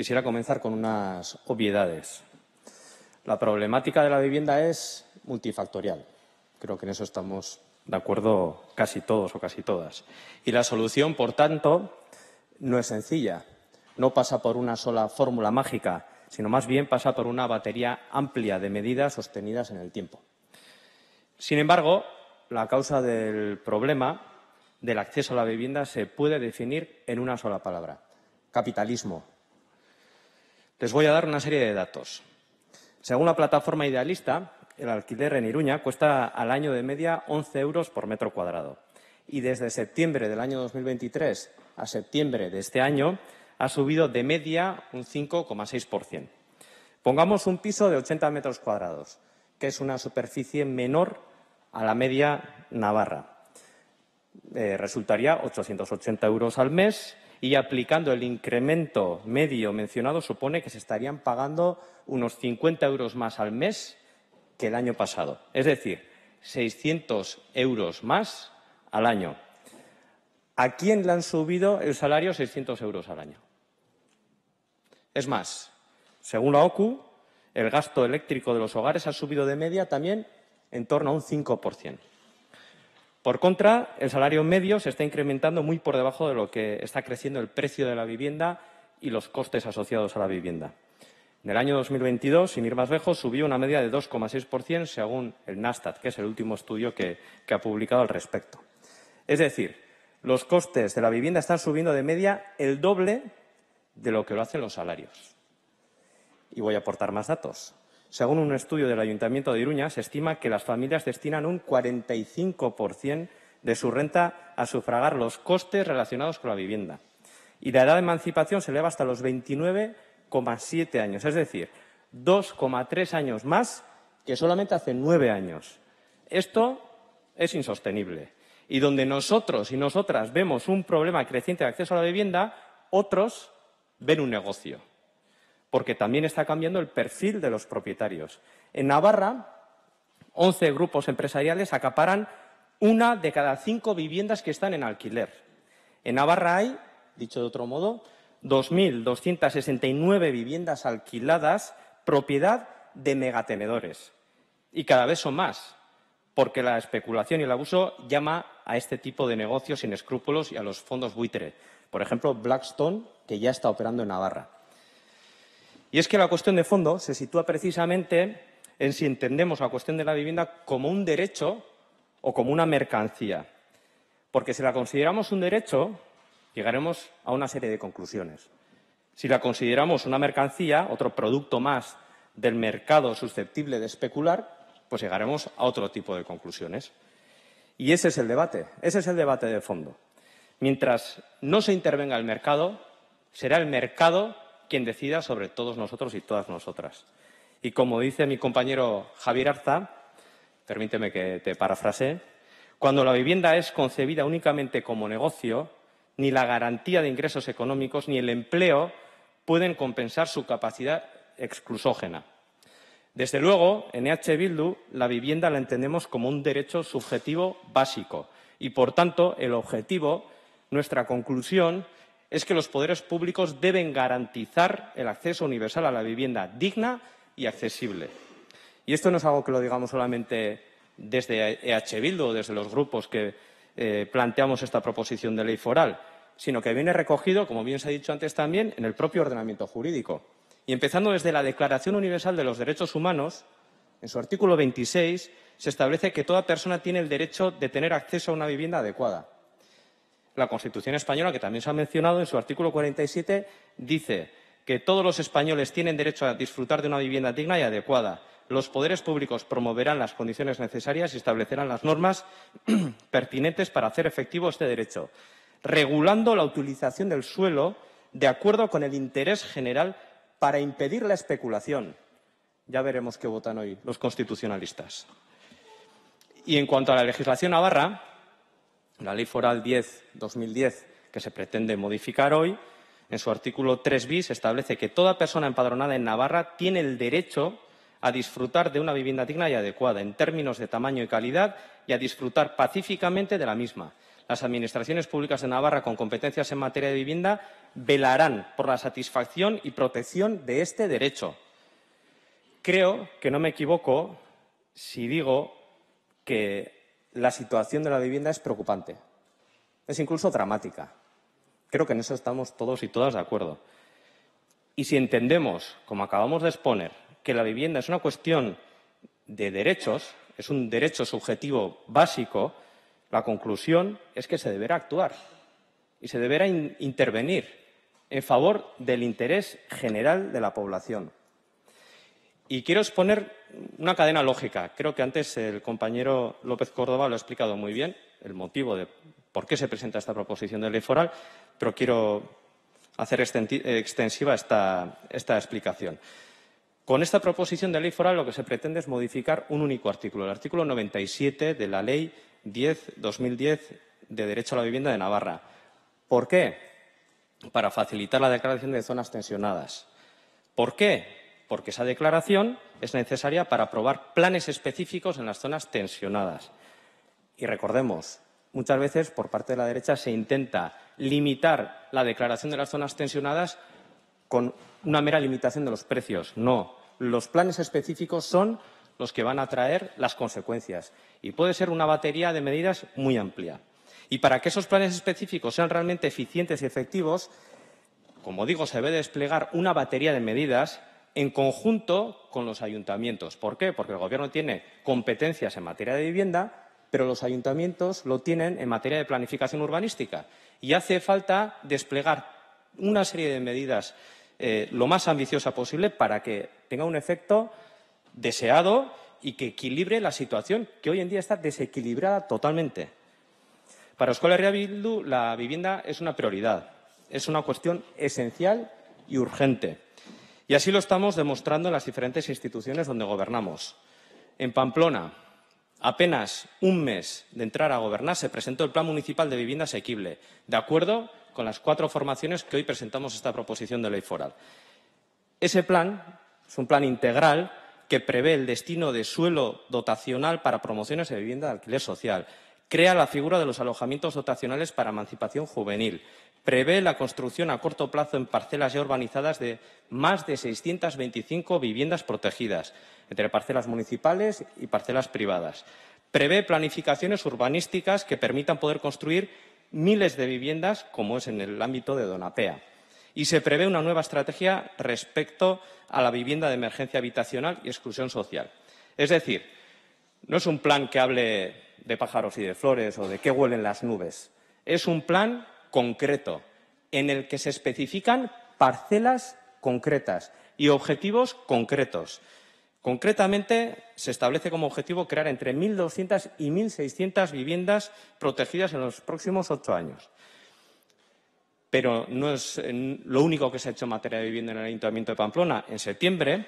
Quisiera comenzar con unas obviedades. La problemática de la vivienda es multifactorial. Creo que en eso estamos de acuerdo casi todos o casi todas. Y la solución, por tanto, no es sencilla. No pasa por una sola fórmula mágica, sino más bien pasa por una batería amplia de medidas sostenidas en el tiempo. Sin embargo, la causa del problema del acceso a la vivienda se puede definir en una sola palabra, capitalismo les voy a dar una serie de datos. Según la plataforma idealista, el alquiler en Iruña cuesta al año de media 11 euros por metro cuadrado. Y desde septiembre del año 2023 a septiembre de este año ha subido de media un 5,6%. Pongamos un piso de 80 metros cuadrados, que es una superficie menor a la media navarra. Eh, resultaría 880 euros al mes y aplicando el incremento medio mencionado supone que se estarían pagando unos 50 euros más al mes que el año pasado, es decir, 600 euros más al año. ¿A quién le han subido el salario 600 euros al año? Es más, según la OCU, el gasto eléctrico de los hogares ha subido de media también en torno a un 5%. Por contra, el salario medio se está incrementando muy por debajo de lo que está creciendo el precio de la vivienda y los costes asociados a la vivienda. En el año 2022, sin ir más lejos, subió una media de 2,6% según el Nasdaq, que es el último estudio que, que, ha publicado al respecto. Es decir, los costes de la vivienda están subiendo de media el doble de lo que lo hacen los salarios. Y voy a aportar más datos. Según un estudio del Ayuntamiento de Iruña, se estima que las familias destinan un 45% de su renta a sufragar los costes relacionados con la vivienda. Y la edad de emancipación se eleva hasta los 29,7 años, es decir, 2,3 años más que solamente hace nueve años. Esto es insostenible. Y donde nosotros y nosotras vemos un problema creciente de acceso a la vivienda, otros ven un negocio porque también está cambiando el perfil de los propietarios. En Navarra, 11 grupos empresariales acaparan una de cada cinco viviendas que están en alquiler. En Navarra hay, dicho de otro modo, 2.269 viviendas alquiladas propiedad de megatenedores. Y cada vez son más, porque la especulación y el abuso llama a este tipo de negocios sin escrúpulos y a los fondos buitre. Por ejemplo, Blackstone, que ya está operando en Navarra. Y es que la cuestión de fondo se sitúa precisamente en si entendemos la cuestión de la vivienda como un derecho o como una mercancía. Porque si la consideramos un derecho, llegaremos a una serie de conclusiones. Si la consideramos una mercancía, otro producto más del mercado susceptible de especular, pues llegaremos a otro tipo de conclusiones. Y ese es el debate, ese es el debate de fondo. Mientras no se intervenga el mercado, será el mercado quien decida sobre todos nosotros y todas nosotras. Y como dice mi compañero Javier Arza, permíteme que te parafrase, cuando la vivienda es concebida únicamente como negocio, ni la garantía de ingresos económicos ni el empleo pueden compensar su capacidad exclusógena. Desde luego, en EH Bildu, la vivienda la entendemos como un derecho subjetivo básico y, por tanto, el objetivo, nuestra conclusión, es que los poderes públicos deben garantizar el acceso universal a la vivienda digna y accesible. Y esto no es algo que lo digamos solamente desde EH Bildu o desde los grupos que eh, planteamos esta proposición de ley foral, sino que viene recogido, como bien se ha dicho antes también, en el propio ordenamiento jurídico. Y empezando desde la Declaración Universal de los Derechos Humanos, en su artículo 26 se establece que toda persona tiene el derecho de tener acceso a una vivienda adecuada la Constitución española, que también se ha mencionado, en su artículo 47 dice que todos los españoles tienen derecho a disfrutar de una vivienda digna y adecuada. Los poderes públicos promoverán las condiciones necesarias y establecerán las normas pertinentes para hacer efectivo este derecho, regulando la utilización del suelo de acuerdo con el interés general para impedir la especulación. Ya veremos qué votan hoy los constitucionalistas. Y en cuanto a la legislación navarra, la Ley Foral 10-2010, que se pretende modificar hoy, en su artículo 3 bis establece que toda persona empadronada en Navarra tiene el derecho a disfrutar de una vivienda digna y adecuada en términos de tamaño y calidad y a disfrutar pacíficamente de la misma. Las administraciones públicas de Navarra con competencias en materia de vivienda velarán por la satisfacción y protección de este derecho. Creo que no me equivoco si digo que la situación de la vivienda es preocupante, es incluso dramática. Creo que en eso estamos todos y todas de acuerdo. Y si entendemos, como acabamos de exponer, que la vivienda es una cuestión de derechos, es un derecho subjetivo básico, la conclusión es que se deberá actuar y se deberá intervenir en favor del interés general de la población. Y quiero exponer una cadena lógica. Creo que antes el compañero López Córdoba lo ha explicado muy bien, el motivo de por qué se presenta esta proposición de ley foral, pero quiero hacer extensiva esta, esta explicación. Con esta proposición de ley foral lo que se pretende es modificar un único artículo, el artículo 97 de la Ley 10-2010 de Derecho a la Vivienda de Navarra. ¿Por qué? Para facilitar la declaración de zonas tensionadas. ¿Por qué? porque esa declaración es necesaria para aprobar planes específicos en las zonas tensionadas. Y recordemos, muchas veces por parte de la derecha se intenta limitar la declaración de las zonas tensionadas con una mera limitación de los precios. No, los planes específicos son los que van a traer las consecuencias y puede ser una batería de medidas muy amplia. Y para que esos planes específicos sean realmente eficientes y efectivos, como digo, se debe desplegar una batería de medidas en conjunto con los ayuntamientos. ¿Por qué? Porque el Gobierno tiene competencias en materia de vivienda, pero los ayuntamientos lo tienen en materia de planificación urbanística. Y hace falta desplegar una serie de medidas eh, lo más ambiciosa posible para que tenga un efecto deseado y que equilibre la situación que hoy en día está desequilibrada totalmente. Para Escuela de Bildu la vivienda es una prioridad, es una cuestión esencial y urgente. Y así lo estamos demostrando en las diferentes instituciones donde gobernamos. En Pamplona, apenas un mes de entrar a gobernar, se presentó el Plan Municipal de Vivienda Asequible, de acuerdo con las cuatro formaciones que hoy presentamos esta proposición de ley foral. Ese plan es un plan integral que prevé el destino de suelo dotacional para promociones de vivienda de alquiler social, crea la figura de los alojamientos dotacionales para emancipación juvenil, prevé la construcción a corto plazo en parcelas ya urbanizadas de más de 625 viviendas protegidas, entre parcelas municipales y parcelas privadas. Prevé planificaciones urbanísticas que permitan poder construir miles de viviendas, como es en el ámbito de Donapea. Y se prevé una nueva estrategia respecto a la vivienda de emergencia habitacional y exclusión social. Es decir, no es un plan que hable de pájaros y de flores o de qué huelen las nubes. Es un plan concreto en el que se especifican parcelas concretas y objetivos concretos. Concretamente, se establece como objetivo crear entre 1.200 y 1.600 viviendas protegidas en los próximos ocho años. Pero no es eh, lo único que se ha hecho en materia de vivienda en el Ayuntamiento de Pamplona. En septiembre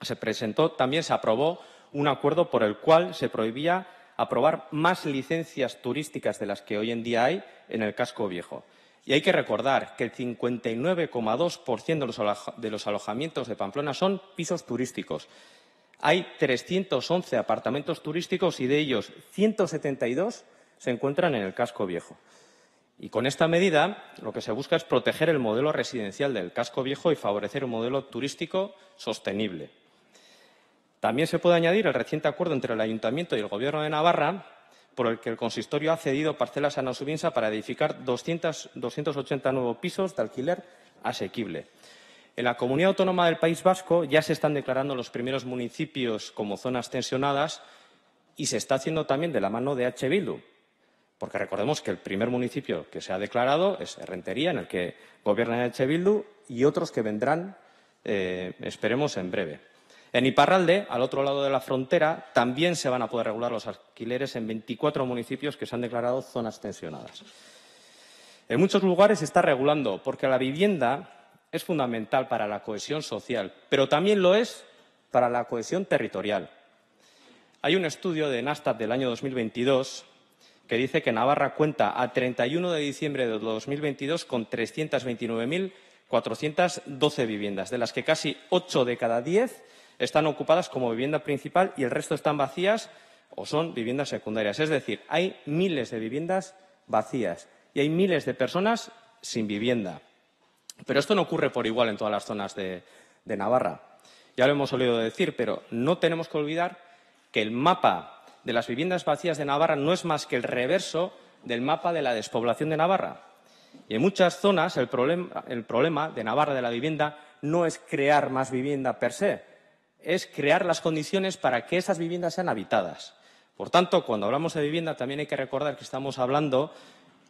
se presentó, también se aprobó un acuerdo por el cual se prohibía aprobar más licencias turísticas de las que hoy en día hay en el casco viejo. Y hay que recordar que el 59,2% de los alojamientos de Pamplona son pisos turísticos. Hay 311 apartamentos turísticos y de ellos 172 se encuentran en el casco viejo. Y con esta medida lo que se busca es proteger el modelo residencial del casco viejo y favorecer un modelo turístico sostenible. También se puede añadir el reciente acuerdo entre el Ayuntamiento y el Gobierno de Navarra por el que el consistorio ha cedido parcelas a Nasubinsa para edificar 200, 280 nuevos pisos de alquiler asequible. En la comunidad autónoma del País Vasco ya se están declarando los primeros municipios como zonas tensionadas y se está haciendo también de la mano de H. Bildu, porque recordemos que el primer municipio que se ha declarado es Rentería, en el que gobierna H. Bildu, y otros que vendrán, eh, esperemos, en breve. En Iparralde, al otro lado de la frontera, también se van a poder regular los alquileres en 24 municipios que se han declarado zonas tensionadas. En muchos lugares se está regulando porque la vivienda es fundamental para la cohesión social, pero también lo es para la cohesión territorial. Hay un estudio de Nastat del año 2022 que dice que Navarra cuenta a 31 de diciembre de 2022 con 329.412 viviendas, de las que casi 8 de cada 10 están ocupadas como vivienda principal y el resto están vacías o son viviendas secundarias. Es decir, hay miles de viviendas vacías y hay miles de personas sin vivienda. Pero esto no ocurre por igual en todas las zonas de, Navarra. Ya lo hemos oído decir, pero no tenemos que olvidar que el mapa de las viviendas vacías de Navarra no es más que el reverso del mapa de la despoblación de Navarra. Y en muchas zonas el problema de Navarra de la vivienda no es crear más vivienda per se, es crear las condiciones para que esas viviendas sean habitadas. Por tanto, cuando hablamos de vivienda también hay que recordar que estamos hablando,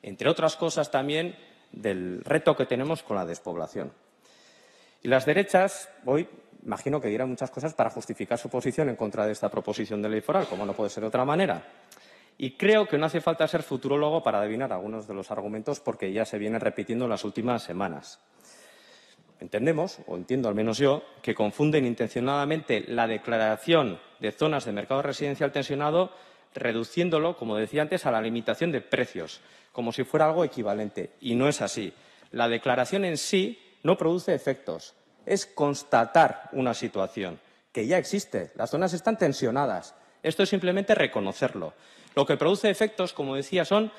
entre otras cosas, también del reto que tenemos con la despoblación. Y las derechas hoy imagino que dirán muchas cosas para justificar su posición en contra de esta proposición de ley foral, como no puede ser de otra manera. Y creo que no hace falta ser futurólogo para adivinar algunos de los argumentos porque ya se vienen repitiendo en las últimas semanas. Entendemos, o entiendo al menos yo, que confunden intencionadamente la declaración de zonas de mercado residencial tensionado, reduciéndolo, como decía antes, a la limitación de precios, como si fuera algo equivalente. Y no es así. La declaración en sí no produce efectos, es constatar una situación que ya existe. Las zonas están tensionadas. Esto es simplemente reconocerlo. Lo que produce efectos, como decía, son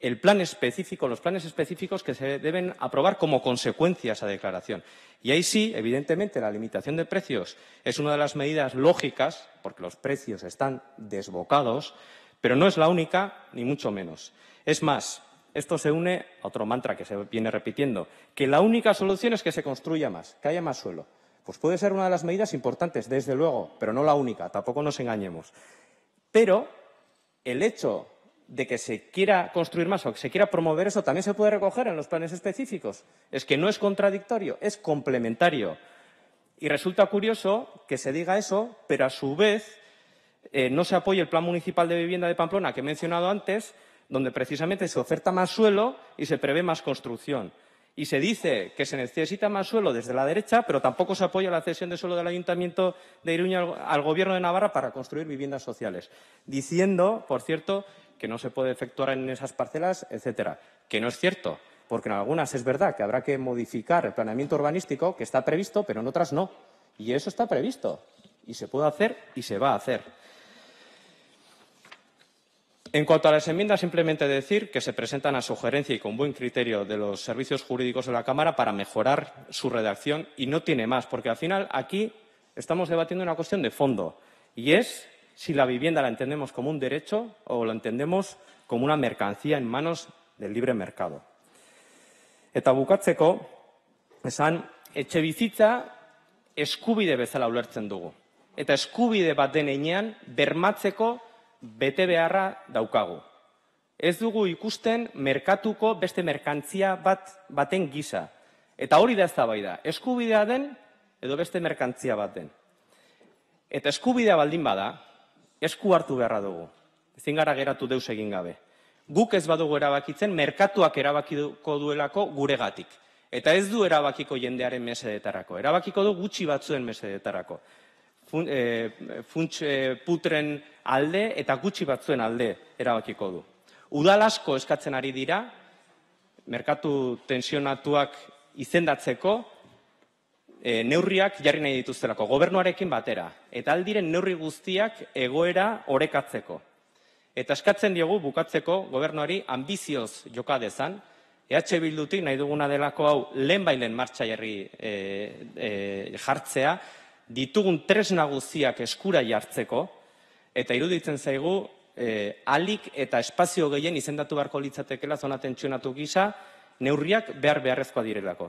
el plan específico, los planes específicos que se deben aprobar como consecuencia a esa declaración. Y ahí sí, evidentemente, la limitación de precios es una de las medidas lógicas, porque los precios están desbocados, pero no es la única, ni mucho menos. Es más, esto se une a otro mantra que se viene repitiendo, que la única solución es que se construya más, que haya más suelo. Pues puede ser una de las medidas importantes, desde luego, pero no la única, tampoco nos engañemos. Pero el hecho de que se quiera construir más o que se quiera promover eso también se puede recoger en los planes específicos. Es que no es contradictorio, es complementario. Y resulta curioso que se diga eso, pero a su vez eh, no se apoye el Plan Municipal de Vivienda de Pamplona que he mencionado antes, donde precisamente se oferta más suelo y se prevé más construcción. Y se dice que se necesita más suelo desde la derecha, pero tampoco se apoya la cesión de suelo del Ayuntamiento de Iruña al Gobierno de Navarra para construir viviendas sociales. Diciendo, por cierto, que no se puede efectuar en esas parcelas, etcétera, que no es cierto, porque en algunas es verdad que habrá que modificar el planeamiento urbanístico que está previsto, pero en otras no. Y eso está previsto y se puede hacer y se va a hacer. En cuanto a las enmiendas, simplemente decir que se presentan a sugerencia y con buen criterio de los servicios jurídicos de la Cámara para mejorar su redacción y no tiene más, porque al final aquí estamos debatiendo una cuestión de fondo y es si la vivienda la entendemos como un derecho o la entendemos como una mercancía en manos del libre mercado. Eta bukatzeko, esan, etxe bizitza eskubide bezala ulertzen dugu. Eta eskubide bat denean bermatzeko bete beharra daukagu. Ez dugu ikusten merkatuko beste merkantzia bat baten gisa. Eta hori da eztabaida, da, eskubidea den edo beste merkantzia baten. Eta eskubidea baldin bada, esku hartu beharra dugu. Ezin gara geratu deus egin gabe. Guk ez badugu erabakitzen, merkatuak erabakiko duelako guregatik. Eta ez du erabakiko jendearen mesedetarako. Erabakiko du gutxi batzuen mesedetarako. Fun, e, putren alde eta gutxi batzuen alde erabakiko du. Udal asko eskatzen ari dira, merkatu tensionatuak izendatzeko, e, neurriak jarri nahi dituztelako, gobernuarekin batera, eta aldiren neurri guztiak egoera orekatzeko. Eta eskatzen diogu bukatzeko gobernuari ambizioz joka dezan, EH Bildutik nahi duguna delako hau lehenbailen martxa jarri e, e jartzea, ditugun tres nagusiak eskura jartzeko, eta iruditzen zaigu e, alik eta espazio gehien izendatu beharko litzatekela zonaten txunatu gisa, neurriak behar beharrezkoa direlako.